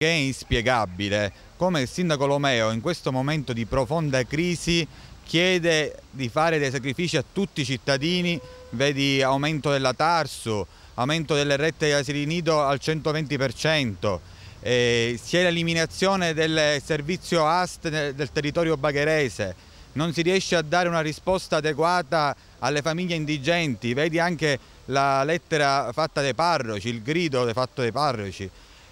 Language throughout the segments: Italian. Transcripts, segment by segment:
che è inspiegabile come il sindaco Lomeo in questo momento di profonda crisi chiede di fare dei sacrifici a tutti i cittadini, vedi aumento della Tarsu, aumento delle rette di asili nido al 120%, eh, sia l'eliminazione del servizio AST del territorio bagherese, non si riesce a dare una risposta adeguata alle famiglie indigenti, vedi anche la lettera fatta dai parroci, il grido fatto dai parroci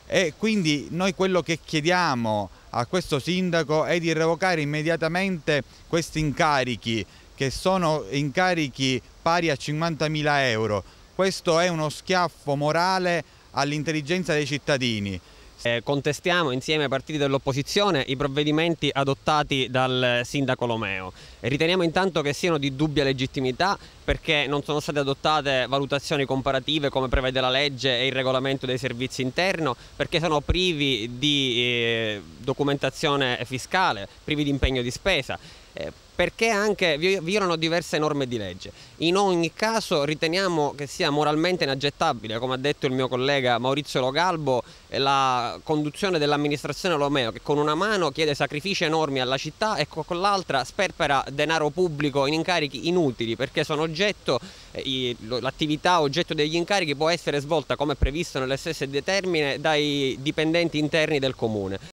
e quindi noi quello che chiediamo a questo sindaco è di revocare immediatamente questi incarichi che sono incarichi pari a 50.000 euro. Questo è uno schiaffo morale all'intelligenza dei cittadini. Eh, contestiamo insieme ai partiti dell'opposizione i provvedimenti adottati dal sindaco Lomeo. Riteniamo intanto che siano di dubbia legittimità perché non sono state adottate valutazioni comparative come prevede la legge e il regolamento dei servizi interno, perché sono privi di eh, documentazione fiscale, privi di impegno di spesa eh, perché anche violano diverse norme di legge. In ogni caso riteniamo che sia moralmente inaccettabile, come ha detto il mio collega Maurizio Logalbo, eh, la conduzione dell'amministrazione Lomeo che con una mano chiede sacrifici enormi alla città e con l'altra sperpera denaro pubblico in incarichi inutili perché sono oggetto, eh, l'attività oggetto degli incarichi può essere svolta come previsto nelle stesse determine dai dipendenti interni del comune.